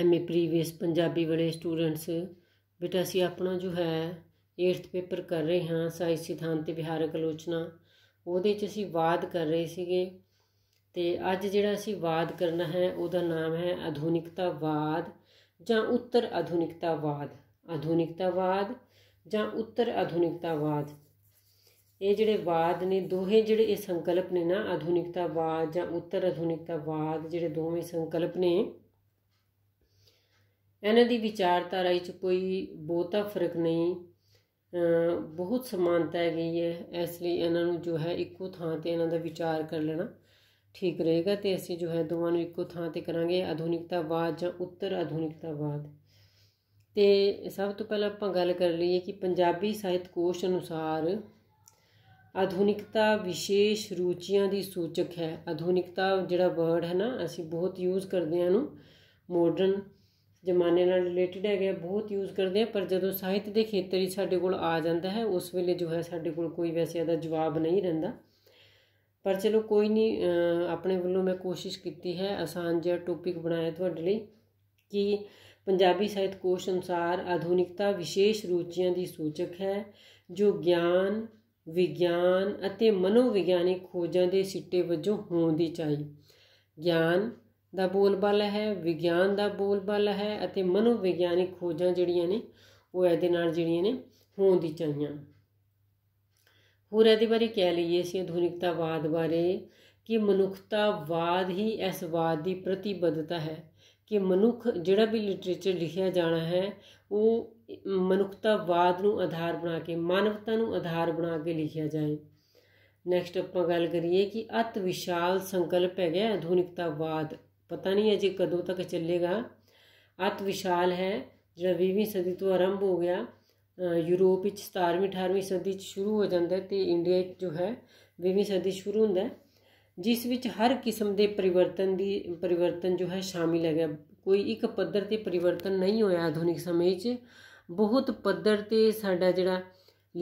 M previous Punjabi ਵਾਲੇ students ਬੇਟਾ ਅਸੀਂ ਆਪਣਾ ਜੋ ਹੈ 8th ਪੇਪਰ ਕਰ ਰਹੇ ਹਾਂ ਸਾਈ ਸਿਧਾਂਤ ਤੇ ਵਿਹਾਰਕ ਆਲੋਚਨਾ ਉਹਦੇ 'ਚ ਅਸੀਂ ਬਾਤ ਕਰ ਰਹੇ ਸੀਗੇ ਤੇ ਅੱਜ ਜਿਹੜਾ ਅਸੀਂ ਬਾਤ ਕਰਨਾ ਹੈ ਉਹਦਾ ਨਾਮ ਹੈ ਆਧੁਨਿਕਤਾਵਾਦ ਜਾਂ ਉੱਤਰ ਆਧੁਨਿਕਤਾਵਾਦ ਆਧੁਨਿਕਤਾਵਾਦ ਜਾਂ ਉੱਤਰ ਆਧੁਨਿਕਤਾਵਾਦ ਇਹ ਜਿਹੜੇ ਬਾਦ ਨੇ ਦੋਹੇ ਜਿਹੜੇ ਇਹ ਸੰਕਲਪ ਨੇ ਨਾ ਆਧੁਨਿਕਤਾਵਾਦ ਜਾਂ ਉੱਤਰ ਆਧੁਨਿਕਤਾਵਾਦ ਜਿਹੜੇ ਦੋਵੇਂ ਸੰਕਲਪ ਨੇ ਇਹਨਾਂ ਦੀ ਵਿਚਾਰਧਾਰਾ ਵਿੱਚ ਕੋਈ ਬਹੁਤਾ ਫਰਕ ਨਹੀਂ ਬਹੁਤ ਸਮਾਨਤਾ ਹੈਗੀ ਹੈ ਇਸ ਲਈ ਇਹਨਾਂ ਨੂੰ ਜੋ ਹੈ ਇੱਕੋ ਥਾਂ ਤੇ ਇਹਨਾਂ ਦਾ ਵਿਚਾਰ ਕਰ ਲੈਣਾ ਠੀਕ ਰਹੇਗਾ ਤੇ ਅਸੀਂ ਜੋ ਹੈ ਦੋਵਾਂ ਨੂੰ ਇੱਕੋ ਥਾਂ ਤੇ ਕਰਾਂਗੇ ਆਧੁਨਿਕਤਾਵਾਦ ਜਾਂ ਉੱਤਰ ਆਧੁਨਿਕਤਾਵਾਦ ਤੇ ਸਭ ਤੋਂ ਪਹਿਲਾਂ ਆਪਾਂ ਗੱਲ ਕਰ ਲਈਏ ਕਿ ਪੰਜਾਬੀ ਸਾਹਿਤ ਕੋਸ਼ ਅਨੁਸਾਰ ਆਧੁਨਿਕਤਾ ਵਿਸ਼ੇਸ਼ ਰੁਚੀਆਂ ਦੀ ਸੂਚਕ ਹੈ ਆਧੁਨਿਕਤਾ ਜਿਹੜਾ ਵਰਡ ਹੈ ਨਾ ਅਸੀਂ ਬਹੁਤ ਯੂਜ਼ ਕਰਦੇ ਹਾਂ ਇਹਨੂੰ ਮਾਡਰਨ ਜ਼ਮਾਨੇ ਨਾਲ ਰਿਲੇਟਡ ਹੈਗੇ ਬਹੁਤ ਯੂਜ਼ ਕਰਦੇ ਆ ਪਰ ਜਦੋਂ ਸਾਹਿਤ ਦੇ ਖੇਤਰ ਹੀ ਸਾਡੇ ਕੋਲ ਆ ਜਾਂਦਾ ਹੈ ਉਸ ਵੇਲੇ ਜੋ ਹੈ ਸਾਡੇ ਕੋਲ ਕੋਈ ਵੈਸੇ ਇਹਦਾ ਜਵਾਬ ਨਹੀਂ ਰਹਿੰਦਾ ਪਰ ਚਲੋ ਕੋਈ ਨਹੀਂ ਆਪਣੇ ਵੱਲੋਂ ਮੈਂ ਕੋਸ਼ਿਸ਼ ਕੀਤੀ ਹੈ ਆਸਾਨ ਜਿਹਾ ਟੌਪਿਕ ਬਣਾਇਆ ਤੁਹਾਡੇ ਲਈ ਕਿ ਪੰਜਾਬੀ ਸਾਹਿਤ ਕੋਸ਼ ਅਨੁਸਾਰ ਆਧੁਨਿਕਤਾ ਵਿਸ਼ੇਸ਼ ਰੁਚੀਆਂ ਦੀ ਸੂਚਕ ਹੈ ਜੋ ਗਿਆਨ ਵਿਗਿਆਨ ਅਤੇ ਮਨੋਵਿਗਿਆਨਿਕ ਖੋਜਾਂ ਦੇ ਸਿੱਟੇ ਵਜੋਂ ਹੋਣ ਦੀ ਚਾਹੀ ਗਿਆਨ ਦਾ ਬੋਲਬਾਲਾ ਹੈ ਵਿਗਿਆਨ ਦਾ ਬੋਲਬਾਲਾ ਹੈ ਅਤੇ ਮਨੋਵਿਗਿਆਨਿਕ ਖੋਜਾਂ ਜਿਹੜੀਆਂ ਨੇ ਉਹ ਇਹਦੇ ਨਾਲ ਜਿਹੜੀਆਂ ਨੇ ਹੋਣ ਦੀ ਚਾਹੀਆਂ ਹੋਰ ਇਹਦੇ ਬਾਰੇ ਕਹਿ ਲਈਏ ਸੀ ਆਧੁਨਿਕਤਾਵਾਦ ਬਾਰੇ ਕਿ ਮਨੁੱਖਤਾਵਾਦ ਹੀ ਇਸ ਵਾਦ ਦੀ ਪ੍ਰਤੀਬੱਧਤਾ ਹੈ ਕਿ ਮਨੁੱਖ ਜਿਹੜਾ ਵੀ ਲਿਟਰੇਚਰ ਲਿਖਿਆ ਜਾਣਾ ਹੈ ਉਹ ਮਨੁੱਖਤਾਵਾਦ ਨੂੰ ਆਧਾਰ ਬਣਾ ਕੇ ਮਾਨਵਤਾ ਨੂੰ ਆਧਾਰ ਬਣਾ ਕੇ ਲਿਖਿਆ ਜਾਏ ਨੈਕਸਟ ਆਪਾਂ ਗੱਲ ਕਰੀਏ ਕਿ ਅਤ ਵਿਸ਼ਾਲ ਸੰਕਲਪ ਹੈਗਾ ਆਧੁਨਿਕਤਾਵਾਦ ਪਤਾ ਨਹੀਂ ਅਜੇ ਕਦੋਂ ਤੱਕ ਚੱਲੇਗਾ ਅਤ ਵਿਸ਼ਾਲ ਹੈ ਜਿਹੜਾ 20ਵੀਂ ਸਦੀ ਤੋਂ ਆਰੰਭ ਹੋ ਗਿਆ ਯੂਰਪ ਵਿੱਚ 17ਵੀਂ 18ਵੀਂ ਸਦੀ ਚ ਸ਼ੁਰੂ ਹੋ ਜਾਂਦਾ ਤੇ ਇੰਡੀਆ ਜੋ ਹੈ 20ਵੀਂ ਸਦੀ ਸ਼ੁਰੂ ਹੁੰਦਾ ਜਿਸ ਵਿੱਚ ਹਰ ਕਿਸਮ ਦੇ ਪਰਿਵਰਤਨ ਦੀ ਪਰਿਵਰਤਨ ਜੋ ਹੈ ਸ਼ਾਮਿਲ ਹੈਗਾ ਕੋਈ ਇੱਕ ਪੱਧਰ ਤੇ ਪਰਿਵਰਤਨ ਨਹੀਂ ਹੋਇਆ ਆਧੁਨਿਕ ਸਮੇਂ 'ਚ ਬਹੁਤ ਪੱਧਰ ਤੇ ਸਾਡਾ ਜਿਹੜਾ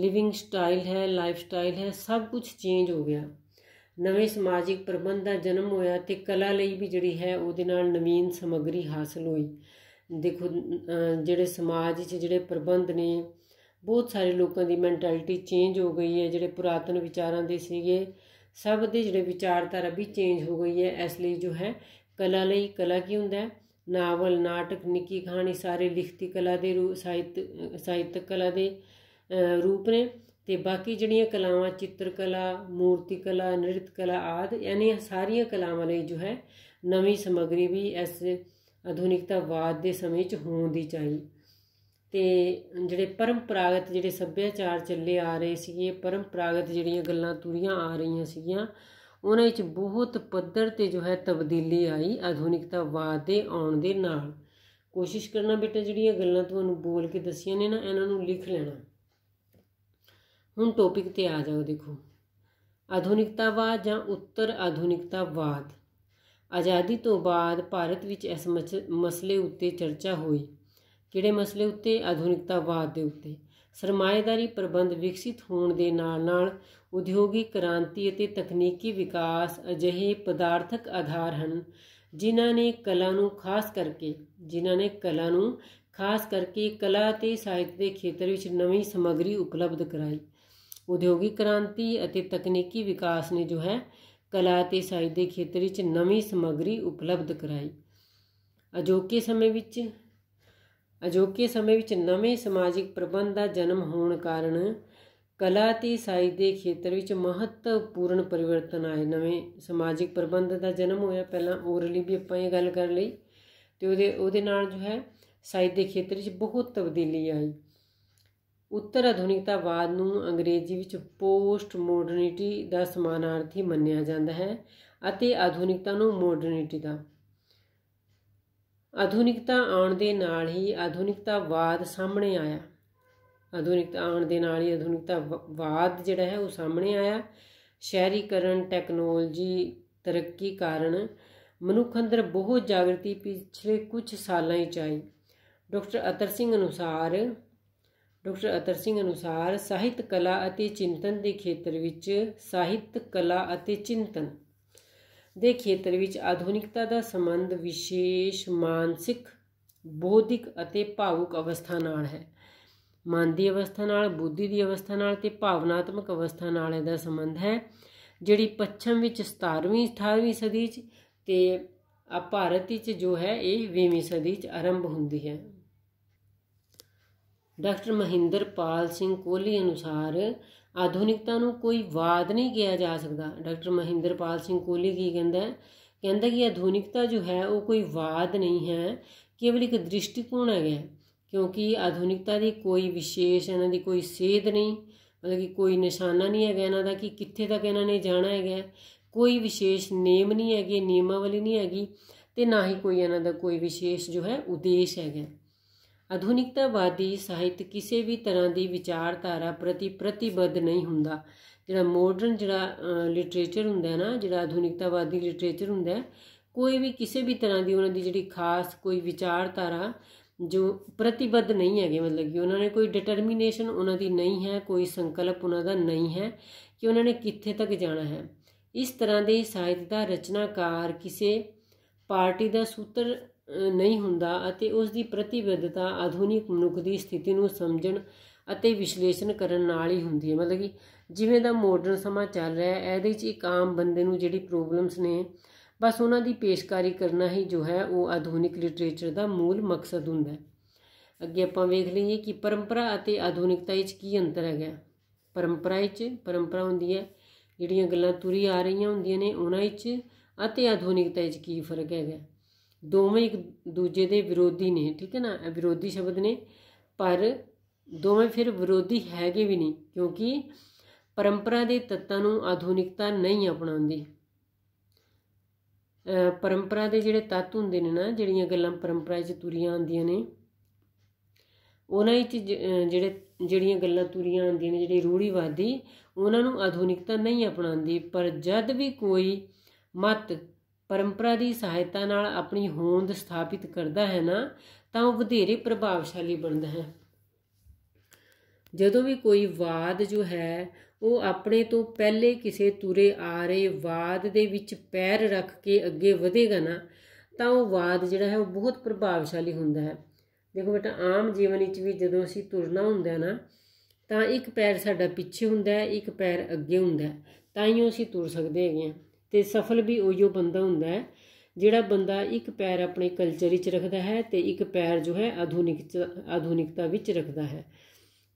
ਲਿਵਿੰਗ ਸਟਾਈਲ ਹੈ ਲਾਈਫ ਸਟਾਈਲ ਹੈ ਸਭ ਕੁਝ ਚੇਂਜ ਹੋ ਗਿਆ ਨਵੇਂ ਸਮਾਜਿਕ ਪ੍ਰਬੰਧ ਦਾ ਜਨਮ ਹੋਇਆ ਤੇ ਕਲਾ ਲਈ ਵੀ ਜਿਹੜੀ ਹੈ ਉਹਦੇ ਨਾਲ ਨਵੀਨ ਸਮਗਰੀ ਹਾਸਲ ਹੋਈ ਦੇਖੋ ਜਿਹੜੇ ਸਮਾਜ 'ਚ ਜਿਹੜੇ ਪ੍ਰਬੰਧ ਨੇ ਬਹੁਤ ਸਾਰੇ ਲੋਕਾਂ ਦੀ ਮੈਂਟੈਲਿਟੀ ਚੇਂਜ ਹੋ ਗਈ ਹੈ ਜਿਹੜੇ ਪੁਰਾਤਨ ਵਿਚਾਰਾਂ ਦੇ ਸੀਗੇ ਸਭ ਦੇ ਜਿਹੜੇ ਵਿਚਾਰਧਾਰਾ ਵੀ ਚੇਂਜ ਹੋ ਗਈ ਹੈ ਇਸ ਲਈ ਜੋ ਹੈ ਕਲਾ ਲਈ ਕਲਾ ਕੀ ਹੁੰਦਾ ਹੈ ਨਾਵਲ ਨਾਟਕ ਨਿੱਕੀ ਕਹਾਣੀ ਸਾਰੇ ਲਿਖਤੀ ਕਲਾ ਦੇ ਸਾਹਿਤ ਸਾਹਿਤਕ ਕਲਾ ਦੇ ਰੂਪ ਨੇ ਤੇ ਬਾਕੀ ਜਿਹੜੀਆਂ ਕਲਾਵਾਂ ਚਿੱਤਰਕਲਾ ਮੂਰਤੀ ਕਲਾ ਨ੍ਰਿਤ ਕਲਾ ਆਦਿ ਯਾਨੀ ਸਾਰੀਆਂ ਕਲਾਵਾਂ ਲਈ ਜੋ ਹੈ ਨਵੀਂ ਸਮਗਰੀ ਵੀ ਇਸ ਆਧੁਨਿਕਤਾਵਾਦ ਦੇ ਸਮੇਂ 'ਚ ਹੋਣ ਦੀ ਚਾਹੀ ਤੇ ਜਿਹੜੇ ਪਰੰਪਰਾਗਤ ਜਿਹੜੇ ਸੱਭਿਆਚਾਰ ਚੱਲੇ ਆ ਰਹੇ ਸੀਗੇ ਪਰੰਪਰਾਗਤ ਜਿਹੜੀਆਂ ਗੱਲਾਂ ਤੁਰੀਆਂ ਆ ਰਹੀਆਂ ਸੀਗੀਆਂ ਉਹਨਾਂ ਵਿੱਚ ਬਹੁਤ ਪੱਧਰ ਤੇ ਜੋ ਹੈ ਤਬਦੀਲੀ ਆਈ ਆਧੁਨਿਕਤਾਵਾਦ ਦੇ ਆਉਣ ਦੇ ਨਾਲ ਕੋਸ਼ਿਸ਼ ਕਰਨਾ ਬੇਟਾ ਜਿਹੜੀਆਂ ਗੱਲਾਂ ਤੁਹਾਨੂੰ ਬੋਲ ਕੇ ਦਸੀਆਂ ਨੇ ਨਾ ਇਹਨਾਂ ਨੂੰ ਲਿਖ ਲੈਣਾ ਹੁਣ ਟੌਪਿਕ ਤੇ ਆ ਜਾਓ ਦੇਖੋ ਆਧੁਨਿਕਤਾਵਾਦ ਜਾਂ ਉੱਤਰ ਆਧੁਨਿਕਤਾਵਾਦ ਆਜ਼ਾਦੀ ਤੋਂ ਬਾਅਦ ਭਾਰਤ ਵਿੱਚ ਇਸ ਮਸਲੇ ਉੱਤੇ ਚਰਚਾ ਹੋਈ ਕਿਹੜੇ ਮਸਲੇ ਉੱਤੇ ਆਧੁਨਿਕਤਾਵਾਦ ਦੇ ਉੱਤੇ ਸਰਮਾਏਦਾਰੀ ਪ੍ਰਬੰਧ ਵਿਕਸਿਤ ਹੋਣ ਦੇ ਨਾਲ-ਨਾਲ ਉਦਯੋਗਿਕ ਕ੍ਰਾਂਤੀ ਅਤੇ ਤਕਨੀਕੀ ਵਿਕਾਸ ਅਜਿਹੇ ਪਦਾਰਥਕ ਆਧਾਰ ਹਨ ਜਿਨ੍ਹਾਂ ਨੇ ਕਲਾ ਨੂੰ ਖਾਸ ਕਰਕੇ ਜਿਨ੍ਹਾਂ ਨੇ ਕਲਾ ਨੂੰ ਖਾਸ ਕਰਕੇ ਕਲਾ ਤੇ ਸਾਹਿਤ ਦੇ ਖੇਤਰ ਵਿੱਚ ਨਵੀਂ ਸਮੱਗਰੀ ਉਪਲਬਧ ਕਰਾਈ ਉਦਯੋਗਿਕ ਕ੍ਰਾਂਤੀ ਅਤੇ ਤਕਨੀਕੀ ਵਿਕਾਸ ਨੇ ਜੋ ਹੈ ਕਲਾ ਅਤੇ ਸਾਹਿਤ ਦੇ ਖੇਤਰ ਵਿੱਚ ਨਵੀਂ ਸਮੱਗਰੀ ਉਪਲਬਧ ਕਰਾਈ ਅਜੋਕੇ ਸਮੇਂ ਵਿੱਚ ਅਜੋਕੇ ਸਮੇਂ ਵਿੱਚ ਨਵੇਂ ਸਮਾਜਿਕ ਪ੍ਰਬੰਧ ਦਾ ਜਨਮ ਹੋਣ ਕਾਰਨ ਕਲਾ ਤੇ ਸਾਹਿਤ ਦੇ ਖੇਤਰ ਵਿੱਚ ਮਹੱਤਵਪੂਰਨ ਪਰਿਵਰਤਨ ਆਏ ਨਵੇਂ ਸਮਾਜਿਕ ਪ੍ਰਬੰਧ ਦਾ ਜਨਮ ਹੋਇਆ ਪਹਿਲਾਂ ਓਰਲੀ ਵੀ ਆਪਾਂ ਇਹ ਗੱਲ ਕਰ ਲਈ ਤੇ ਉਹਦੇ ਉਹਦੇ ਨਾਲ ਜੋ ਹੈ ਸਾਹਿਤ ਦੇ ਖੇਤਰ ਵਿੱਚ ਬਹੁਤ ਤਬਦੀਲੀ ਆਈ ਉੱਤਰ ਆਧੁਨਿਕਤਾਵਾਦ ਨੂੰ ਅੰਗਰੇਜ਼ੀ ਵਿੱਚ ਪੋਸਟ ਮਾਡਰਨਿਟੀ ਦਾ ਸਮਾਨਾਰਥੀ ਮੰਨਿਆ ਜਾਂਦਾ ਹੈ ਅਤੇ ਆਧੁਨਿਕਤਾ ਨੂੰ ਮਾਡਰਨਿਟੀ ਦਾ ਆਧੁਨਿਕਤਾ ਆਉਣ ਦੇ ਨਾਲ ਹੀ ਆਧੁਨਿਕਤਾਵਾਦ ਸਾਹਮਣੇ ਆਇਆ ਆਧੁਨਿਕਤਾ ਆਉਣ ਦੇ ਨਾਲ ਹੀ ਆਧੁਨਿਕਤਾਵਾਦ ਜਿਹੜਾ ਹੈ ਉਹ ਸਾਹਮਣੇ ਆਇਆ ਸ਼ਹਿਰੀਕਰਨ ਟੈਕਨੋਲੋਜੀ ਤਰੱਕੀ ਕਾਰਨ ਮਨੁੱਖ ਅੰਦਰ ਬਹੁਤ ਜਾਗਰਤੀ ਪਿਛਲੇ ਕੁਝ ਸਾਲਾਂ ਹੀ ਚਾਈ ਡਾਕਟਰ ਅਤਰ ਸਿੰਘ ਅਨੁਸਾਰ ਡਾਕਟਰ ਅਤਰ ਸਿੰਘ ਅਨੁਸਾਰ ਸਾਹਿਤ ਕਲਾ ਅਤੇ ਚਿੰਤਨ ਦੇ ਖੇਤਰ ਵਿੱਚ ਸਾਹਿਤ ਕਲਾ ਅਤੇ ਚਿੰਤਨ ਦੇ ਖੇਤਰ ਵਿੱਚ ਆਧੁਨਿਕਤਾ ਦਾ ਸੰਬੰਧ ਵਿਸ਼ੇਸ਼ ਮਾਨਸਿਕ ਬੋਧਿਕ ਅਤੇ ਭਾਵੁਕ ਅਵਸਥਾ ਨਾਲ ਹੈ ਮਨ ਦੀ ਅਵਸਥਾ ਨਾਲ ਬੁੱਧੀ ਦੀ ਅਵਸਥਾ ਨਾਲ ਤੇ ਭਾਵਨਾਤਮਕ ਅਵਸਥਾ ਨਾਲ ਇਹਦਾ ਸੰਬੰਧ ਹੈ ਜਿਹੜੀ ਪੱਛਮ ਵਿੱਚ 17ਵੀਂ 18ਵੀਂ ਸਦੀ 'ਚ ਤੇ ਆ ਭਾਰਤ ਵਿੱਚ ਜੋ ਹੈ ਇਹ 20ਵੀਂ ਸਦੀ 'ਚ ਆਰੰਭ ਹੁੰਦੀ ਹੈ ਡਾਕਟਰ ਮਹਿੰਦਰਪਾਲ ਸਿੰਘ ਕੋਹਲੀ ਅਨੁਸਾਰ ਆਧੁਨਿਕਤਾ ਨੂੰ ਕੋਈ ਵਾਦ ਨਹੀਂ ਕਿਹਾ ਜਾ ਸਕਦਾ ਡਾਕਟਰ ਮਹਿੰਦਰਪਾਲ ਸਿੰਘ ਕੋਹਲੀ ਕੀ ਕਹਿੰਦਾ ਹੈ ਕਹਿੰਦਾ ਕਿ ਆਧੁਨਿਕਤਾ ਜੋ ਹੈ ਉਹ ਕੋਈ ਵਾਦ ਨਹੀਂ ਹੈ ਕੇਵਲ ਇੱਕ ਦ੍ਰਿਸ਼ਟੀਕੋਣ ਹੈਗਾ ਕਿਉਂਕਿ ਆਧੁਨਿਕਤਾ ਦੀ ਕੋਈ ਵਿਸ਼ੇਸ਼ ਇਹਨਾਂ ਦੀ ਕੋਈ ਸੇਧ ਨਹੀਂ ਮਤਲਬ ਕਿ ਕੋਈ ਨਿਸ਼ਾਨਾ ਨਹੀਂ ਹੈਗਾ ਇਹਨਾਂ ਦਾ ਕਿ ਕਿੱਥੇ ਤੱਕ ਇਹਨਾਂ ਨੇ ਜਾਣਾ ਹੈਗਾ ਕੋਈ ਵਿਸ਼ੇਸ਼ ਨੇਮ ਨਹੀਂ ਹੈਗੇ ਨਿਯਮਾਵਲੀ ਨਹੀਂ ਹੈਗੀ ਤੇ ਨਾ ਹੀ ਕੋਈ ਇਹਨਾਂ ਦਾ ਕੋਈ ਵਿਸ਼ੇਸ਼ ਜੋ ਹੈ ਉਦੇਸ਼ ਹੈਗਾ ਆਧੁਨਿਕਤਾਵਾਦੀ ਸਾਹਿਤ ਕਿਸੇ ਵੀ ਤਰ੍ਹਾਂ ਦੀ ਵਿਚਾਰਧਾਰਾ ਪ੍ਰਤੀ ਪ੍ਰਤੀਬੱਧ ਨਹੀਂ ਹੁੰਦਾ ਜਿਹੜਾ ਮਾਡਰਨ ਜਿਹੜਾ ਲਿਟਰੇਚਰ ਹੁੰਦਾ ਨਾ ਜਿਹੜਾ ਆਧੁਨਿਕਤਾਵਾਦੀ ਲਿਟਰੇਚਰ ਹੁੰਦਾ ਹੈ ਕੋਈ ਵੀ ਕਿਸੇ ਵੀ ਤਰ੍ਹਾਂ ਦੀ ਉਹਨਾਂ ਦੀ ਜਿਹੜੀ ਖਾਸ ਕੋਈ ਵਿਚਾਰਧਾਰਾ ਜੋ ਪ੍ਰਤੀਬੱਧ ਨਹੀਂ ਹੈਗੇ ਮਤਲਬ ਕਿ ਉਹਨਾਂ ਨੇ ਕੋਈ ਡਿਟਰਮੀਨੇਸ਼ਨ ਉਹਨਾਂ ਦੀ ਨਹੀਂ ਹੈ ਕੋਈ ਸੰਕਲਪ ਉਹਨਾਂ ਦਾ ਨਹੀਂ ਹੈ ਕਿ ਉਹਨਾਂ ਨੇ ਕਿੱਥੇ ਤੱਕ ਜਾਣਾ ਹੈ ਇਸ ਤਰ੍ਹਾਂ ਦੇ ਸਾਹਿਤ ਦਾ ਰਚਨਾਕਾਰ ਕਿਸੇ ਪਾਰਟੀ ਦਾ ਸੂਤਰ ਨਹੀਂ ਹੁੰਦਾ ਅਤੇ ਉਸ ਦੀ ਪ੍ਰਤੀਬੱਧਤਾ ਆਧੁਨਿਕ ਮਨੁੱਖ ਦੀ ਸਥਿਤੀ ਨੂੰ ਸਮਝਣ ਅਤੇ ਵਿਸ਼ਲੇਸ਼ਣ ਕਰਨ ਨਾਲ ਹੀ ਹੁੰਦੀ ਹੈ ਮਤਲਬ ਕਿ ਜਿਵੇਂ ਦਾ ਮਾਡਰਨ ਸਮਾਂ ਚੱਲ ਰਿਹਾ ਹੈ ਇਹਦੇ ਵਿੱਚ ਇੱਕ ਆਮ ਬੰਦੇ ਨੂੰ ਜਿਹੜੀ ਪ੍ਰੋਬਲਮਸ ਨੇ ਬਸ ਉਹਨਾਂ ਦੀ ਪੇਸ਼ਕਾਰੀ ਕਰਨਾ ਹੀ ਜੋ ਹੈ ਉਹ ਆਧੁਨਿਕ ਲਿਟਰੇਚਰ ਦਾ ਮੂਲ ਮਕਸਦ ਹੁੰਦਾ ਹੈ ਅੱਗੇ ਆਪਾਂ ਵੇਖ ਲਈਏ ਕਿ ਪਰੰਪਰਾ ਅਤੇ ਆਧੁਨਿਕਤਾ ਵਿੱਚ ਕੀ ਅੰਤਰ ਹੈਗਾ ਪਰੰਪਰਾ ਵਿੱਚ ਪਰੰਪਰਾ ਹੁੰਦੀ ਹੈ ਜਿਹੜੀਆਂ ਗੱਲਾਂ ਤੁਰੀ ਆ ਰਹੀਆਂ ਹੁੰਦੀਆਂ ਨੇ ਉਹਨਾਂ ਵਿੱਚ ਅਤੇ ਆਧੁਨਿਕਤਾ ਵਿੱਚ ਕੀ ਫਰਕ ਹੈਗਾ ਦੋਵੇਂ ਇੱਕ ਦੂਜੇ ਦੇ ਵਿਰੋਧੀ ਨੇ ਠੀਕ ਹੈ ਨਾ ਵਿਰੋਧੀ ਸ਼ਬਦ ਨੇ ਪਰ ਦੋਵੇਂ ਫਿਰ ਵਿਰੋਧੀ ਹੈਗੇ ਵੀ ਨਹੀਂ ਕਿਉਂਕਿ ਪਰੰਪਰਾ ਦੇ ਤੱਤਾਂ ਨੂੰ ਆਧੁਨਿਕਤਾ ਨਹੀਂ ਅਪਣਾਉਂਦੀ ਪਰੰਪਰਾ ਦੇ ਜਿਹੜੇ ਤੱਤ ਹੁੰਦੇ ਨੇ ਨਾ ਜਿਹੜੀਆਂ ਗੱਲਾਂ ਪਰੰਪਰਾ 'ਚ ਤੁਰੀਆਂ ਆਉਂਦੀਆਂ ਨੇ ਉਹਨਾਂ ਵਿੱਚ ਜਿਹੜੇ ਜਿਹੜੀਆਂ ਗੱਲਾਂ ਤੁਰੀਆਂ ਆਉਂਦੀਆਂ ਨੇ ਜਿਹੜੇ ਰੂੜੀਵਾਦੀ ਉਹਨਾਂ ਨੂੰ ਆਧੁਨਿਕਤਾ ਨਹੀਂ ਅਪਣਾਉਂਦੀ ਪਰ ਜਦ ਵੀ ਕੋਈ ਮਤ ਪਰੰਪਰਾ ਦੀ ਸਹਾਇਤਾ ਨਾਲ ਆਪਣੀ ਹੋਂਦ ਸਥਾਪਿਤ ਕਰਦਾ ਹੈ ਨਾ ਤਾਂ ਉਹ ਵਧੇਰੇ ਪ੍ਰਭਾਵਸ਼ਾਲੀ ਬਣਦਾ ਹੈ ਜਦੋਂ ਵੀ ਕੋਈ ਵਾਦ ਜੋ ਹੈ ਉਹ ਆਪਣੇ ਤੋਂ ਪਹਿਲੇ ਕਿਸੇ ਤੁਰੇ ਆ ਰਹੇ ਵਾਦ ਦੇ ਵਿੱਚ ਪੈਰ ਰੱਖ ਕੇ ਅੱਗੇ ਵਧੇਗਾ ਨਾ ਤਾਂ ਉਹ ਵਾਦ ਜਿਹੜਾ ਹੈ ਉਹ ਬਹੁਤ ਪ੍ਰਭਾਵਸ਼ਾਲੀ ਹੁੰਦਾ ਹੈ ਦੇਖੋ ਬੇਟਾ ਆਮ ਜੀਵਨ ਵਿੱਚ ਵੀ ਜਦੋਂ ਅਸੀਂ ਤੁਰਨਾ ਹੁੰਦਾ ਨਾ ਤਾਂ ਇੱਕ ਪੈਰ ਸਾਡਾ ਪਿੱਛੇ ਹੁੰਦਾ ਹੈ ਇੱਕ ਪੈਰ ਅੱਗੇ ਹੁੰਦਾ ਹੈ ਤਾਂ ਹੀ ਅਸੀਂ ਤੁਰ ਸਕਦੇ ਹੈਗੇ ਹਾਂ ਤੇ ਸਫਲ ਵੀ ਜੋ ਬੰਦਾ ਹੁੰਦਾ ਹੈ ਜਿਹੜਾ ਬੰਦਾ ਇੱਕ ਪੈਰ ਆਪਣੇ ਕਲਚਰ ਵਿੱਚ ਰੱਖਦਾ ਹੈ ਤੇ ਇੱਕ ਪੈਰ ਜੋ ਹੈ ਆਧੁਨਿਕ ਆਧੁਨਿਕਤਾ ਵਿੱਚ ਰੱਖਦਾ ਹੈ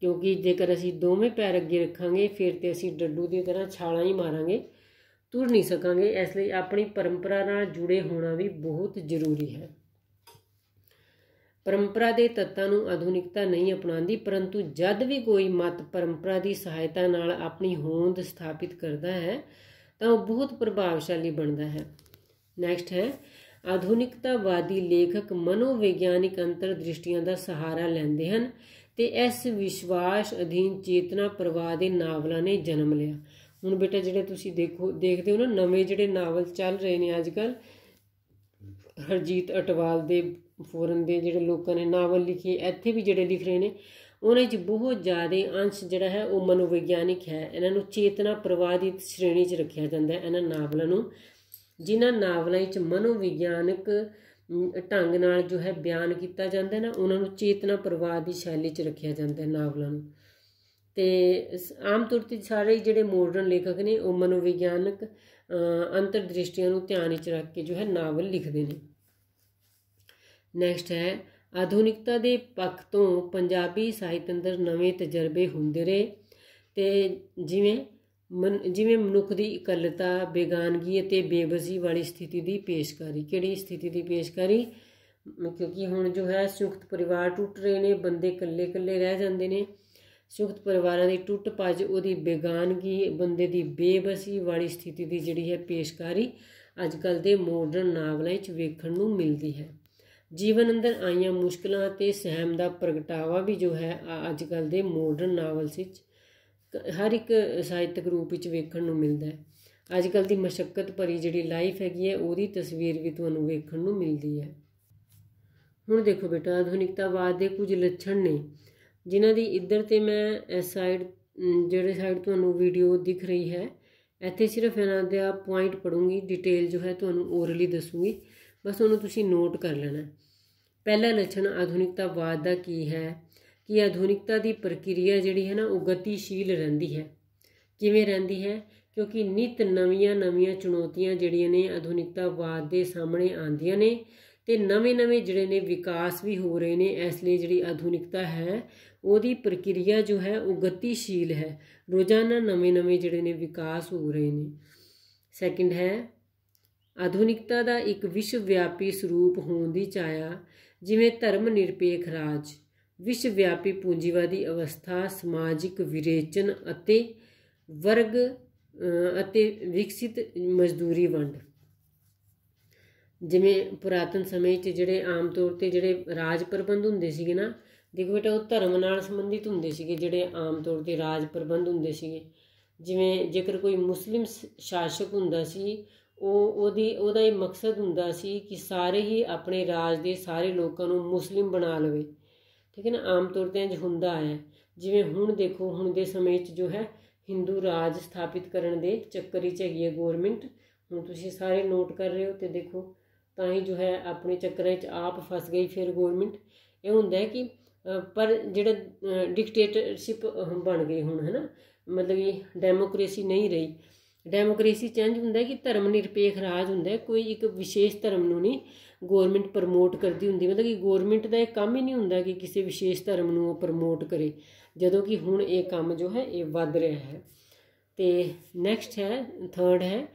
ਕਿਉਂਕਿ ਜੇਕਰ ਅਸੀਂ ਦੋਵੇਂ ਪੈਰ ਅੱਗੇ ਰੱਖਾਂਗੇ ਫਿਰ ਤੇ ਅਸੀਂ ਡੱਡੂ ਦੀ ਤਰ੍ਹਾਂ ਛਾਲਾਂ ਹੀ ਮਾਰਾਂਗੇ ਤੁਰ ਨਹੀਂ ਸਕਾਂਗੇ ਇਸ ਲਈ ਆਪਣੀ ਪਰੰਪਰਾ ਨਾਲ ਜੁੜੇ ਹੋਣਾ ਵੀ ਬਹੁਤ ਜ਼ਰੂਰੀ ਹੈ ਪਰੰਪਰਾ ਦੇ ਤੱਤਾਂ ਨੂੰ ਆਧੁਨਿਕਤਾ ਨਹੀਂ ਅਪਣਾਉਂਦੀ ਪਰੰਤੂ ਜਦ ਵੀ ਕੋਈ ਮਤ ਪਰੰਪਰਾ ਦੀ ਸਹਾਇਤਾ ਨਾਲ ਆਪਣੀ ਹੋਂਦ ਸਥਾਪਿਤ ਕਰਦਾ ਹੈ ਤਾਂ ਉਹ ਬਹੁਤ ਪ੍ਰਭਾਵਸ਼ਾਲੀ ਬਣਦਾ ਹੈ ਨੈਕਸਟ ਹੈ ਆਧੁਨਿਕਤਾਵਾਦੀ ਲੇਖਕ ਮਨੋਵਿਗਿਆਨਿਕ ਅੰਤਰਦ੍ਰਿਸ਼ਟੀਆਂ ਦਾ ਸਹਾਰਾ ਲੈਂਦੇ ਹਨ ਤੇ ਇਸ ਵਿਸ਼ਵਾਸ ਅਧੀਨ ਚੇਤਨਾ ਪ੍ਰਵਾਹ ਦੇ ਨਾਵਲਾਂ ਨੇ ਜਨਮ ਲਿਆ ਹੁਣ ਬੇਟਾ ਜਿਹੜੇ ਤੁਸੀਂ ਦੇਖੋ ਦੇਖਦੇ ਹੋ ਨਾ ਨਵੇਂ ਜਿਹੜੇ ਨਾਵਲ ਚੱਲ ਰਹੇ ਨੇ ਅੱਜ ਕੱਲ ਹਰਜੀਤ ਅਟਵਾਲ ਦੇ ਫੋਰਨ ਦੇ ਜਿਹੜੇ ਲੋਕਾਂ ਨੇ ਨਾਵਲ ਲਿਖੇ ਇੱਥੇ ਵੀ ਜਿਹੜੇ ਲਿਖ ਰਹੇ ਨੇ ਉਹਨੇ ਜੀ ਬਹੁਤ ਜ਼ਿਆਦਾ ਅੰਸ਼ ਜਿਹੜਾ ਹੈ ਉਹ ਮਨੋਵਿਗਿਆਨਿਕ ਹੈ ਇਹਨਾਂ ਨੂੰ ਚੇਤਨਾ ਪ੍ਰਵਾਹ ਦੀ ਸ਼੍ਰੇਣੀ 'ਚ ਰੱਖਿਆ ਜਾਂਦਾ ਹੈ ਇਹਨਾਂ ਨਾਵਲਾਂ ਨੂੰ ਜਿਨ੍ਹਾਂ ਨਾਵਲਾਂ ਵਿੱਚ ਮਨੋਵਿਗਿਆਨਕ ਢੰਗ ਨਾਲ ਜੋ ਹੈ ਬਿਆਨ ਕੀਤਾ ਜਾਂਦਾ ਨਾ ਉਹਨਾਂ ਨੂੰ ਚੇਤਨਾ ਪ੍ਰਵਾਹ ਦੀ ਸ਼ੈਲੀ 'ਚ ਰੱਖਿਆ ਜਾਂਦਾ ਨਾਵਲਾਂ ਨੂੰ ਤੇ ਆਮ ਤੌਰ ਤੇ ਸਾਰੇ ਜਿਹੜੇ ਮਾਡਰਨ ਲੇਖਕ ਨੇ ਉਹ ਮਨੋਵਿਗਿਆਨਕ ਅੰਤਰਦ੍ਰਿਸ਼ਟੀਆਂ ਨੂੰ ਧਿਆਨ ਵਿੱਚ ਰੱਖ ਕੇ ਜੋ ਹੈ ਨਾਵਲ ਲਿਖਦੇ ਨੇ ਨੈਕਸਟ ਹੈ ਆਧੁਨਿਕਤਾ ਦੇ ਪੱਖ ਤੋਂ ਪੰਜਾਬੀ ਸਾਹਿਤ ਅੰਦਰ ਨਵੇਂ ਤਜਰਬੇ ਹੁੰਦੇ ਰਹੇ ਤੇ ਜਿਵੇਂ ਜਿਵੇਂ ਮਨੁੱਖ ਦੀ ਇਕੱਲਤਾ ਬੇਗਾਨਗੀ ਅਤੇ ਬੇਬਸੀ ਵਾਲੀ ਸਥਿਤੀ ਦੀ ਪੇਸ਼ਕਾਰੀ ਕਿਹੜੀ ਸਥਿਤੀ ਦੀ ਪੇਸ਼ਕਾਰੀ ਕਿਉਂਕਿ ਹੁਣ ਜੋ ਹੈ ਸੁਖਤ ਪਰਿਵਾਰ ਟੁੱਟ ਰਹੇ ਨੇ ਬੰਦੇ ਇਕੱਲੇ ਇਕੱਲੇ ਰਹਿ ਜਾਂਦੇ ਨੇ ਸੁਖਤ ਪਰਿਵਾਰਾਂ ਦੀ ਟੁੱਟ ਭੱਜ ਉਹਦੀ ਬੇਗਾਨਗੀ ਬੰਦੇ ਦੀ ਬੇਬਸੀ ਵਾਲੀ ਸਥਿਤੀ ਦੀ ਜਿਹੜੀ ਹੈ ਪੇਸ਼ਕਾਰੀ ਅੱਜ ਕੱਲ ਦੇ ਮਾਡਰਨ ਨਾਵਲਾਂ ਵਿੱਚ ਵੇਖਣ ਨੂੰ ਮਿਲਦੀ ਹੈ ਜੀਵਨ ਅੰਦਰ ਆਈਆਂ ਮੁਸ਼ਕਲਾਂ ਤੇ ਸਹਿਮ ਦਾ ਪ੍ਰਗਟਾਵਾ ਵੀ ਜੋ ਹੈ ਅੱਜ ਕੱਲ ਦੇ ਮਾਡਰਨ ਨਾਵਲਸ ਵਿੱਚ ਹਰ ਇੱਕ ਸਾਹਿਤਕ ਰੂਪ ਵਿੱਚ ਵੇਖਣ ਨੂੰ ਮਿਲਦਾ ਹੈ ਅੱਜ ਕੱਲ ਦੀ ਮਸ਼ਕਤ ਭਰੀ ਜਿਹੜੀ ਲਾਈਫ ਹੈਗੀ ਹੈ ਉਹਦੀ ਤਸਵੀਰ ਵੀ ਤੁਹਾਨੂੰ ਵੇਖਣ ਨੂੰ ਮਿਲਦੀ ਹੈ ਹੁਣ ਦੇਖੋ ਬੇਟਾ ਆਧੁਨਿਕਤਾਵਾਦ ਦੇ ਕੁਝ ਲੱਛਣ ਨੇ ਜਿਨ੍ਹਾਂ ਦੀ ਇੱਧਰ ਤੇ ਮੈਂ ਇਸ ਸਾਈਡ ਜਿਹੜੇ ਸਾਈਡ ਤੁਹਾਨੂੰ ਵੀਡੀਓ ਦਿਖ ਰਹੀ ਹੈ ਇੱਥੇ ਸਿਰਫ ਇਹਨਾਂ ਦੇ ਆ ਪੁਆਇੰਟ ਪੜੂੰਗੀ ਡਿਟੇਲ ਜੋ ਹੈ ਤੁਹਾਨੂੰ ਓਰਲੀ ਦੱਸੂਗੀ ਬਸ ਉਹਨੂੰ ਤੁਸੀਂ ਨੋਟ ਕਰ ਲੈਣਾ ਪਹਿਲਾ ਲੱਛਣ ਆਧੁਨਿਕਤਾਵਾਦ ਦਾ ਕੀ ਹੈ ਕਿ ਆਧੁਨਿਕਤਾ ਦੀ ਪ੍ਰਕਿਰਿਆ ਜਿਹੜੀ ਹੈ ਨਾ ਉਹ ਗਤੀਸ਼ੀਲ ਰਹਿੰਦੀ ਹੈ ਕਿਵੇਂ ਰਹਿੰਦੀ ਹੈ ਕਿਉਂਕਿ ਨਿਤ ਨਵੀਆਂ ਨਵੀਆਂ ਚੁਣੌਤੀਆਂ ਜਿਹੜੀਆਂ ਨੇ ਆਧੁਨਿਕਤਾਵਾਦ ਦੇ ਸਾਹਮਣੇ ਆਉਂਦੀਆਂ ਨੇ ਤੇ ਨਵੇਂ-ਨਵੇਂ ਜਿਹੜੇ ਨੇ ਵਿਕਾਸ ਵੀ ਹੋ ਰਹੇ ਨੇ ਇਸ ਲਈ ਜਿਹੜੀ ਆਧੁਨਿਕਤਾ ਹੈ ਉਹਦੀ ਪ੍ਰਕਿਰਿਆ ਜੋ ਹੈ ਉਹ ਗਤੀਸ਼ੀਲ ਹੈ ਰੋਜ਼ਾਨਾ ਨਵੇਂ-ਨਵੇਂ ਜਿਹੜੇ ਨੇ ਵਿਕਾਸ ਹੋ ਰਹੇ ਨੇ ਸੈਕਿੰਡ ਹੈ ਆਧੁਨਿਕਤਾ ਦਾ ਇੱਕ ਵਿਸ਼ਵ ਵਿਆਪੀ ਸਰੂਪ ਹੋਣ ਦੀ ਚਾਇਆ ਜਿਵੇਂ ਧਰਮ ਨਿਰਪੇਖ ਰਾਜ ਵਿਸ਼ਵ ਵਿਆਪੀ ਪੂੰਜੀਵਾਦੀ ਅਵਸਥਾ ਸਮਾਜਿਕ ਵਿਰੇਚਨ ਅਤੇ ਵਰਗ ਅਤੇ ਵਿਕਸਿਤ ਮਜ਼ਦੂਰੀ ਵੰਡ ਜਿਵੇਂ ਪੁਰਾਤਨ ਸਮੇਂ 'ਚ ਜਿਹੜੇ ਆਮ ਤੌਰ ਤੇ ਜਿਹੜੇ ਰਾਜ ਪ੍ਰਬੰਧ ਹੁੰਦੇ ਸੀਗੇ ਨਾ ਦੇਖੋ ਬੇਟਾ ਉਹ ਧਰਮ ਨਾਲ ਸੰਬੰਧਿਤ ਹੁੰਦੇ ਸੀਗੇ ਜਿਹੜੇ ਆਮ ਤੌਰ ਤੇ ਰਾਜ ਪ੍ਰਬੰਧ ਹੁੰਦੇ ਸੀਗੇ ਜਿਵੇਂ ਜੇਕਰ ਕੋਈ ਮੁਸਲਿਮ ਸ਼ਾਸਕ ਹੁੰਦਾ ਸੀ ਉਹ ਉਹਦੀ ਉਹਦਾ ਹੀ ਮਕਸਦ ਹੁੰਦਾ ਸੀ ਕਿ ਸਾਰੇ ਹੀ ਆਪਣੇ ਰਾਜ ਦੇ ਸਾਰੇ ਲੋਕਾਂ ਨੂੰ ਮੁਸਲਿਮ ਬਣਾ ਲਵੇ ਠੀਕ ਹੈ ਨਾ ਆਮ ਤੌਰ ਤੇ ਇੰਜ ਹੁੰਦਾ ਆਇਆ ਜਿਵੇਂ ਹੁਣ ਦੇਖੋ ਹੁਣ ਦੇ ਸਮੇਂ 'ਚ ਜੋ ਹੈ ਹਿੰਦੂ ਰਾਜ ਸਥਾਪਿਤ ਕਰਨ ਦੇ ਚੱਕਰ 'ਚ ਹੈਗੀ ਹੈ ਗਵਰਨਮੈਂਟ ਹੁਣ ਤੁਸੀਂ ਸਾਰੇ ਨੋਟ ਕਰ ਰਹੇ ਹੋ ਤੇ ਦੇਖੋ ਤਾਂ ਹੀ ਜੋ ਹੈ ਆਪਣੇ ਚੱਕਰਾਂ 'ਚ ਆਪ ਫਸ ਗਈ ਫਿਰ ਗਵਰਨਮੈਂਟ ਇਹ ਹੁੰਦਾ ਹੈ ਕਿ ਪਰ ਜਿਹੜਾ ਡਿਕਟੇਟਰਸ਼ਿਪ ਬਣ ਗਈ ਹੁਣ ਹੈ ਨਾ ਮਤਲਬ ਇਹ ਡੈਮੋਕ੍ਰੇਸੀ ਨਹੀਂ ਰਹੀ ਡੈਮੋਕ੍ਰੇਸੀ ਚੇਂਜ ਹੁੰਦਾ ਕਿ ਧਰਮ ਨਿਰਪੇਖ ਰਾਜ ਹੁੰਦਾ ਕੋਈ ਇੱਕ ਵਿਸ਼ੇਸ਼ ਧਰਮ ਨੂੰ ਨਹੀਂ ਗਵਰਨਮੈਂਟ ਪ੍ਰਮੋਟ ਕਰਦੀ ਹੁੰਦੀ ਮਤਲਬ ਕਿ ਗਵਰਨਮੈਂਟ ਦਾ ਇਹ ਕੰਮ ਹੀ ਨਹੀਂ ਹੁੰਦਾ ਕਿ ਕਿਸੇ ਵਿਸ਼ੇਸ਼ ਧਰਮ ਨੂੰ ਉਹ ਪ੍ਰਮੋਟ ਕਰੇ ਜਦੋਂ ਕਿ ਹੁਣ ਇਹ ਕੰਮ ਜੋ ਹੈ ਇਹ ਵੱਧ ਰਿਹਾ ਹੈ ਤੇ ਨੈਕਸਟ ਹੈ ਥਰਡ ਹੈ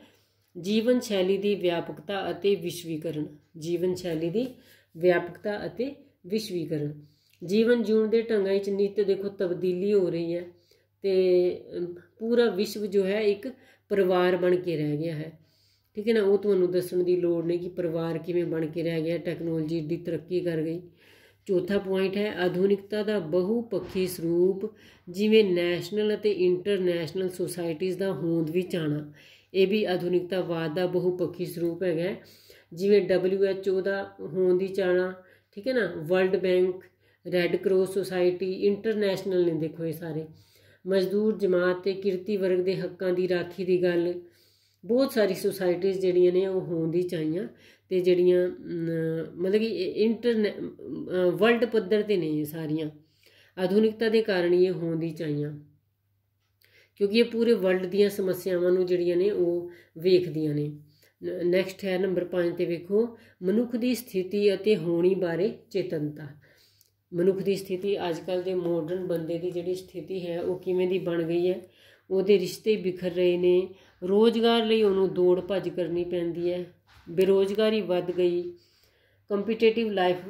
ਜੀਵਨ ਸ਼ੈਲੀ ਦੀ ਵਿਆਪਕਤਾ ਅਤੇ ਵਿਸ਼ਵੀਕਰਨ ਜੀਵਨ ਸ਼ੈਲੀ ਦੀ ਵਿਆਪਕਤਾ ਅਤੇ ਵਿਸ਼ਵੀਕਰਨ ਜੀਵਨ ਜਿਉਣ ਦੇ ਢੰਗਾਂ ਵਿੱਚ ਨਿੱਤ ਦੇਖੋ ਤਬਦੀਲੀ ਹੋ ਰਹੀ ਹੈ ਤੇ ਪੂਰਾ ਵਿਸ਼ਵ ਜੋ ਹੈ ਇੱਕ ਪਰਿਵਾਰ ਬਣ ਕੇ ਰਹਿ ਗਿਆ ਹੈ ਠੀਕ ਹੈ ਨਾ ਉਹ ਤੁਹਾਨੂੰ ਦੱਸਣ ਦੀ ਲੋੜ ਨਹੀਂ ਕਿ ਪਰਿਵਾਰ ਕਿਵੇਂ ਬਣ ਕੇ ਰਹਿ ਗਿਆ ਟੈਕਨੋਲੋਜੀ ਦੀ ਤਰੱਕੀ ਕਰ ਗਈ ਚੌਥਾ ਪੁਆਇੰਟ ਹੈ ਆਧੁਨਿਕਤਾ ਦਾ ਬਹੁਪੱਖੀ ਸਰੂਪ ਜਿਵੇਂ ਨੈਸ਼ਨਲ ਅਤੇ ਇੰਟਰਨੈਸ਼ਨਲ ਸੁਸਾਇਟੀਆਂ ਦਾ ਹੋਂਦ ਵਿੱਚ ਆਣਾ ਇਹ ਵੀ ਆਧੁਨਿਕਤਾਵਾਦ ਦਾ ਬਹੁਪੱਖੀ ਸਰੂਪ ਹੈਗਾ ਜਿਵੇਂ WHO ਦਾ ਹੋਂਦ ਵਿੱਚ ਆਣਾ ਠੀਕ ਹੈ ਨਾ world bank red cross society international ਨੇ ਦੇਖੋ ਇਹ ਸਾਰੇ ਮਜ਼ਦੂਰ ਜਮਾਤ ਤੇ ਕਿਰਤੀ ਵਰਗ ਦੇ ਹੱਕਾਂ ਦੀ ਰਾਖੀ ਦੀ ਗੱਲ ਬਹੁਤ ਸਾਰੀ ਸੁਸਾਇਟੀਆਂ ਜਿਹੜੀਆਂ ਨੇ ਉਹ ਹੋਣ ਦੀ ਚਾਹੀਆਂ ਤੇ ਜਿਹੜੀਆਂ ਮਤਲਬ ਕਿ ਇੰਟਰਨੈਟ ਵਰਲਡ ਪੱਧਰ ਤੇ ਨਹੀਂ ਸਾਰੀਆਂ ਆਧੁਨਿਕਤਾ ਦੇ ਕਾਰਨ ਇਹ ਹੋਣ ਦੀ ਚਾਹੀਆਂ ਕਿਉਂਕਿ ਇਹ ਪੂਰੇ ਵਰਲਡ ਦੀਆਂ ਸਮੱਸਿਆਵਾਂ ਨੂੰ ਜਿਹੜੀਆਂ ਨੇ ਉਹ ਵੇਖਦੀਆਂ ਨੇ ਨੈਕਸਟ ਹੈ ਨੰਬਰ 5 ਤੇ ਵੇਖੋ ਮਨੁੱਖ ਦੀ ਸਥਿਤੀ ਅਤੇ ਹੋਣੀ ਬਾਰੇ ਚੇਤਨਤਾ ਮਨੁੱਖ ਦੀ ਸਥਿਤੀ ਅੱਜ ਕੱਲ ਦੇ ਮਾਡਰਨ ਬੰਦੇ ਦੀ ਜਿਹੜੀ ਸਥਿਤੀ ਹੈ ਉਹ ਕਿਵੇਂ ਦੀ ਬਣ ਗਈ ਹੈ ਉਹਦੇ ਰਿਸ਼ਤੇ ਵਿਖਰ ਰਹੇ ਨੇ ਰੋਜ਼ਗਾਰ ਲਈ ਉਹਨੂੰ ਦੌੜ ਭੱਜ ਕਰਨੀ ਪੈਂਦੀ ਹੈ ਬੇਰੋਜ਼ਗਾਰੀ ਵੱਧ ਗਈ ਕੰਪੀਟੀਟਿਵ ਲਾਈਫ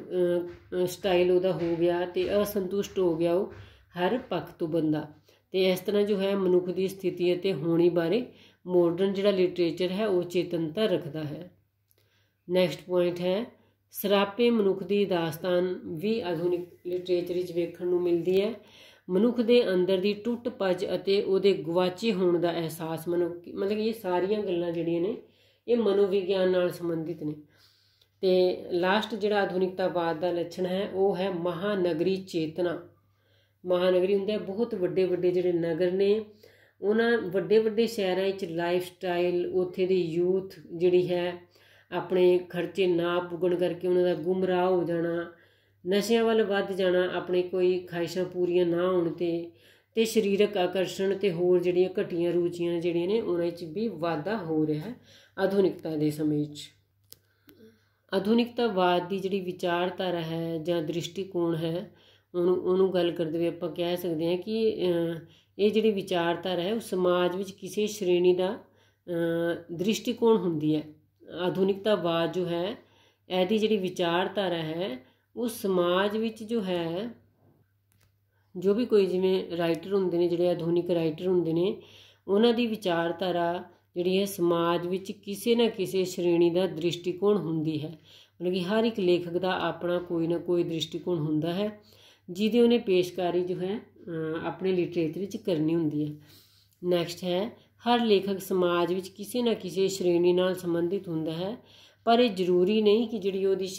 ਸਟਾਈਲ ਉਹਦਾ ਹੋ ਗਿਆ ਤੇ ਅਸੰਤੁਸ਼ਟ ਹੋ ਗਿਆ ਉਹ ਹਰ ਪੱਖ ਤੋਂ ਬੰਦਾ ਤੇ ਇਸ ਤਰ੍ਹਾਂ ਜੋ ਹੈ ਮਨੁੱਖ ਦੀ ਸਥਿਤੀ ਅਤੇ ਹੋਣੀ ਬਾਰੇ ਮਾਡਰਨ ਜਿਹੜਾ ਲਿਟਰੇਚਰ ਹੈ ਉਹ ਚੇਤਨਤਾ ਰੱਖਦਾ ਹੈ ਨੈਕਸਟ ਪੁਆਇੰਟ ਹੈ ਸਰਾਪੇ ਮਨੁੱਖ ਦੀ ਦਾਸਤਾਨ ਵੀ ਆਧੁਨਿਕ ਲਿਟਰੇਚਰ ਵਿੱਚ ਵੇਖਣ ਨੂੰ ਮਿਲਦੀ ਹੈ ਮਨੁੱਖ ਦੇ ਅੰਦਰ ਦੀ ਟੁੱਟ ਭੱਜ ਅਤੇ ਉਹਦੇ ਗਵਾਚੇ ਹੋਣ ਦਾ ਅਹਿਸਾਸ ਮਨੁੱਖ ਮਤਲਬ ਇਹ ਸਾਰੀਆਂ ਗੱਲਾਂ ਜਿਹੜੀਆਂ ਨੇ ਇਹ ਮਨੋਵਿਗਿਆਨ ਨਾਲ ਸੰਬੰਧਿਤ ਨੇ ਤੇ ਲਾਸਟ ਜਿਹੜਾ ਆਧੁਨਿਕਤਾਵਾਦ ਦਾ ਲੱਛਣ ਹੈ ਉਹ ਹੈ ਮਹਾਨਗਰੀ ਚੇਤਨਾ ਮਹਾਨਗਰੀ ਹੁੰਦਾ ਹੈ ਬਹੁਤ ਵੱਡੇ ਵੱਡੇ ਜਿਹੜੇ ਨਗਰ ਨੇ ਉਹਨਾਂ ਵੱਡੇ ਵੱਡੇ ਸ਼ਹਿਰਾਂ ਵਿੱਚ ਲਾਈਫ ਸਟਾਈਲ ਉੱਥੇ ਦੀ ਯੂਥ ਜਿਹੜੀ ਹੈ ਆਪਣੇ ਖਰਚੇ ਨਾ ਪੁਗਣ ਕਰਕੇ ਉਹਨਾਂ ਦਾ ਗੁੰਮਰਾਹ ਹੋ ਜਾਣਾ ਨਸ਼ਿਆਂ ਵੱਲ ਵੱਧ ਜਾਣਾ ਆਪਣੇ ਕੋਈ ਖਾਹਿਸ਼ਾਂ ਪੂਰੀਆਂ ਨਾ ਹੋਣ ਤੇ ਤੇ ਸਰੀਰਕ ਆਕਰਸ਼ਣ ਤੇ ਹੋਰ ਜਿਹੜੀਆਂ ਘਟੀਆਂ ਰੁਚੀਆਂ ਜਿਹੜੀਆਂ ਨੇ ਉਹਨਾਂ ਵਿੱਚ ਵੀ ਵਾਧਾ ਹੋ ਰਿਹਾ ਹੈ ਆਧੁਨਿਕਤਾ ਦੇ ਸਮੇਂ ਵਿੱਚ ਆਧੁਨਿਕਤਾਵਾਦ ਦੀ ਜਿਹੜੀ ਵਿਚਾਰਧਾਰਾ ਹੈ ਜਾਂ ਦ੍ਰਿਸ਼ਟੀਕੋਣ ਹੈ ਉਹਨੂੰ ਉਹਨੂੰ ਗੱਲ ਕਰਦੇ ਹੋਏ ਆਪਾਂ ਕਹਿ ਸਕਦੇ ਹਾਂ ਕਿ ਇਹ ਜਿਹੜੀ ਵਿਚਾਰਧਾਰਾ ਹੈ ਉਹ ਸਮਾਜ ਵਿੱਚ ਕਿਸੇ ਸ਼੍ਰੇਣੀ ਦਾ ਦ੍ਰਿਸ਼ਟੀਕੋਣ ਹੁੰਦੀ ਹੈ ਆਧੁਨਿਕਤਾਵਾਦ ਜੋ ਹੈ ਇਹਦੀ ਜਿਹੜੀ ਵਿਚਾਰਧਾਰਾ ਹੈ ਉਹ ਸਮਾਜ ਵਿੱਚ ਜੋ ਹੈ ਜੋ ਵੀ ਕੋਈ ਜਿਵੇਂ ਰਾਈਟਰ ਹੁੰਦੇ ਨੇ ਜਿਹੜੇ ਆਧੁਨਿਕ ਰਾਈਟਰ ਹੁੰਦੇ ਨੇ ਉਹਨਾਂ ਦੀ ਵਿਚਾਰਧਾਰਾ ਜਿਹੜੀ ਹੈ ਸਮਾਜ ਵਿੱਚ ਕਿਸੇ ਨਾ ਕਿਸੇ ਸ਼੍ਰੇਣੀ ਦਾ ਦ੍ਰਿਸ਼ਟੀਕੋਣ ਹੁੰਦੀ ਹੈ ਮਤਲਬ ਕਿ ਹਰ ਇੱਕ ਲੇਖਕ ਦਾ ਆਪਣਾ ਕੋਈ ਨਾ ਕੋਈ ਦ੍ਰਿਸ਼ਟੀਕੋਣ ਹੁੰਦਾ ਹੈ ਜਿਹਦੇ ਉਹਨੇ ਪੇਸ਼ਕਾਰੀ ਜੋ ਹੈ ਆਪਣੇ ਲਿਟਰੇਚਰ ਵਿੱਚ ਕਰਨੀ ਹੁੰਦੀ ਹੈ ਨੈਕਸਟ ਹੈ ਹਰ ਲੇਖਕ ਸਮਾਜ ਵਿੱਚ ਕਿਸੇ ਨਾ ਕਿਸੇ ਸ਼੍ਰੇਣੀ ਨਾਲ ਸੰਬੰਧਿਤ ਹੁੰਦਾ ਹੈ ਪਰ ਇਹ ਜ਼ਰੂਰੀ ਨਹੀਂ ਕਿ ਜਿਹੜੀ ਉਹਦੀ